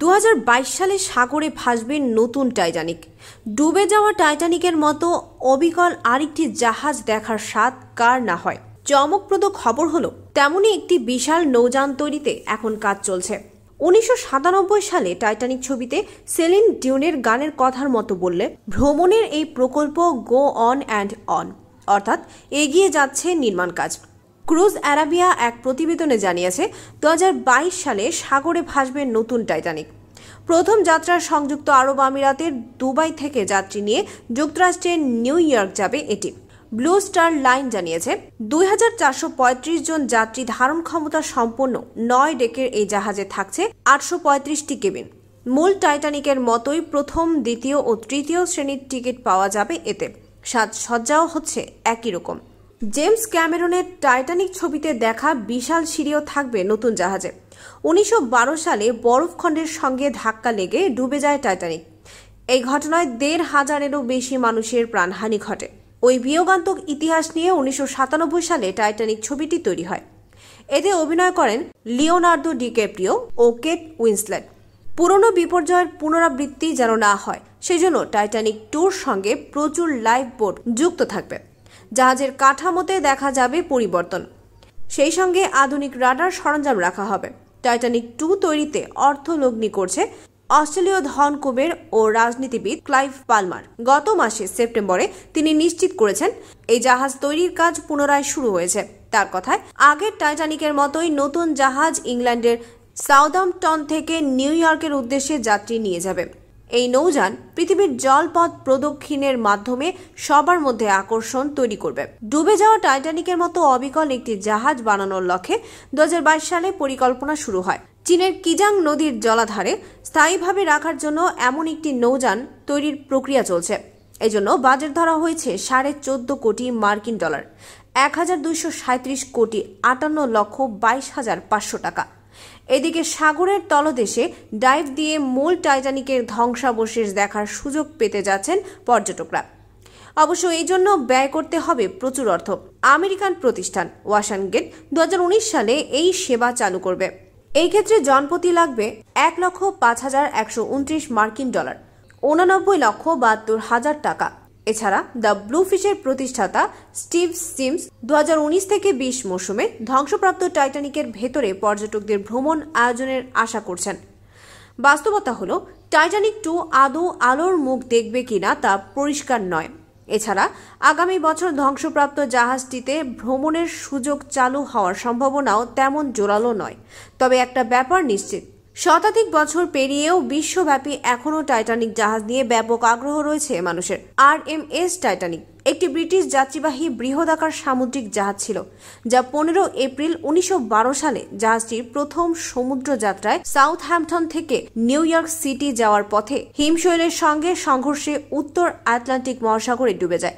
দু সালে সাগরে ভাসবে নতুন টাইটানিক ডুবে যাওয়া টাইটানিকের মতো অবিকল আরেকটি জাহাজ দেখার স্বাদ কার না হয় চমকপ্রদ খবর হলো তেমনই একটি বিশাল নৌযান তৈরিতে এখন কাজ চলছে উনিশশো সালে টাইটানিক ছবিতে সেলিন ডিউনের গানের কথার মতো বললে ভ্রমণের এই প্রকল্প গো অন অ্যান্ড অন অর্থাৎ এগিয়ে যাচ্ছে নির্মাণ কাজ ক্রুজ অ্যারাবিয়া এক প্রতিবেদনে জানিয়েছে দু সালে সাগরে ভাসবে নতুন টাইটানিক প্রথম যাত্রার সংযুক্ত আরব আমিরাতের দুবাই থেকে যাত্রী নিয়ে যুক্তরাষ্ট্রের নিউ ইয়র্ক যাবে এটি ব্লু স্টার লাইন জানিয়েছে দুই জন যাত্রী ধারণ ক্ষমতা সম্পন্ন নয় ডেকের এই জাহাজে থাকছে আটশো পঁয়ত্রিশটি কেবিন মূল টাইটানিকের মতোই প্রথম দ্বিতীয় ও তৃতীয় শ্রেণীর টিকিট পাওয়া যাবে এতে সাজসজ্জাও হচ্ছে একই রকম জেমস ক্যামেরনের টাইটানিক ছবিতে দেখা বিশাল সিঁড়িও থাকবে নতুন জাহাজে উনিশশো সালে বরফখণ্ডের সঙ্গে ধাক্কা লেগে ডুবে যায় টাইটানিক এই ঘটনায় দেড় হাজারেরও বেশি মানুষের প্রাণহানি ঘটে ওই বিয়োগান্তক ইতিহাস নিয়ে উনিশশো সালে টাইটানিক ছবিটি তৈরি হয় এতে অভিনয় করেন লিওনার্দো ডিকেপ্রিও ও কেট উইন্সলেট পুরনো বিপর্যয়ের পুনরাবৃত্তি যেন না হয় সেজন্য টাইটানিক টুর সঙ্গে প্রচুর লাইফ বোট যুক্ত থাকবে জাহাজের কাঠামোতে দেখা যাবে পরিবর্তন সেই সঙ্গে আধুনিক রাডার সরঞ্জাম রাখা হবে টাইটানিক টু তৈরিতে অর্থ লগ্নি করছে অস্ট্রেলীয় ধনকুবের ও রাজনীতিবিদ ক্লাইভ পালমার গত মাসে সেপ্টেম্বরে তিনি নিশ্চিত করেছেন এই জাহাজ তৈরির কাজ পুনরায় শুরু হয়েছে তার কথায় আগের টাইটানিকের মতোই নতুন জাহাজ ইংল্যান্ডের সাউদাম্পটন থেকে নিউ ইয়র্কের উদ্দেশ্যে যাত্রী নিয়ে যাবে এই নৌযান পৃথিবীর জলপথ প্রদক্ষিণের মাধ্যমে সবার মধ্যে আকর্ষণ তৈরি করবে ডুবে যাওয়া টাইটানিকের মতো অবিকল একটি জাহাজ বানানোর লক্ষ্যে দু সালে পরিকল্পনা শুরু হয় চীনের কিজাং নদীর জলাধারে স্থায়ীভাবে রাখার জন্য এমন একটি নৌযান তৈরির প্রক্রিয়া চলছে এজন্য বাজেট ধরা হয়েছে সাড়ে চোদ্দ কোটি মার্কিন ডলার এক হাজার দুইশো কোটি আটান্ন লক্ষ বাইশ হাজার পাঁচশো টাকা এদিকে সাগরের তলদেশে ডাইভ দিয়ে মূল টাইটানিকের ধ্বংসাবশেষ দেখার সুযোগ পেতে যাচ্ছেন পর্যটকরা অবশ্য এই জন্য ব্যয় করতে হবে প্রচুর অর্থ আমেরিকান প্রতিষ্ঠান ওয়াশান গেট দু সালে এই সেবা চালু করবে এই ক্ষেত্রে জনপ্রতি লাগবে এক লক্ষ পাঁচ হাজার একশো উনত্রিশ মার্কিন ডলার উনানব্বই লক্ষ বাহাত্তর হাজার টাকা এছাড়া দ্য ব্লুফিশের প্রতিষ্ঠাতা স্টিভ সিমস দু থেকে বিশ মৌসুমে ধ্বংসপ্রাপ্ত টাইটানিকের ভেতরে পর্যটকদের ভ্রমণ আয়োজনের আশা করছেন বাস্তবতা হলো টাইটানিক টু আদৌ আলোর মুখ দেখবে কিনা তা পরিষ্কার নয় এছাড়া আগামী বছর ধ্বংসপ্রাপ্ত জাহাজটিতে ভ্রমণের সুযোগ চালু হওয়ার সম্ভাবনাও তেমন জোরালো নয় তবে একটা ব্যাপার নিশ্চিত শতাধিক বছর পেরিয়েও বিশ্বব্যাপী এখনও টাইটানিক জাহাজ নিয়ে ব্যাপক আগ্রহ রয়েছে মানুষের আর এম এস টাইটানিক একটি ব্রিটিশ যাত্রীবাহী বৃহদাকার সামুদ্রিক জাহাজ ছিল যা পনেরো এপ্রিল উনিশশো সালে জাহাজটির প্রথম সমুদ্র যাত্রায় সাউথ হ্যাম্পটন থেকে নিউ ইয়র্ক সিটি যাওয়ার পথে হিমশৈলের সঙ্গে সংঘর্ষে উত্তর আটলান্টিক মহাসাগরে ডুবে যায়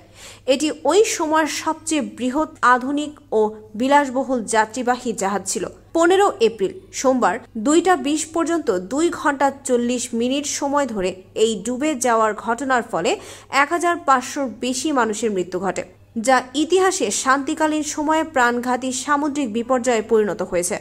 এটি ওই সময়ের সবচেয়ে বৃহৎ আধুনিক ও বিলাসবহুল যাত্রীবাহী জাহাজ ছিল পনেরো এপ্রিল সোমবার দুইটা বিশ পর্যন্ত দুই ঘন্টা চল্লিশ মিনিট সময় ধরে এই ডুবে যাওয়ার ঘটনার ফলে এক হাজার পাঁচশোর বেশি মানুষের মৃত্যু ঘটে যা ইতিহাসে শান্তিকালীন সময়ে প্রাণঘাতী সামুদ্রিক বিপর্যয়ে পরিণত হয়েছে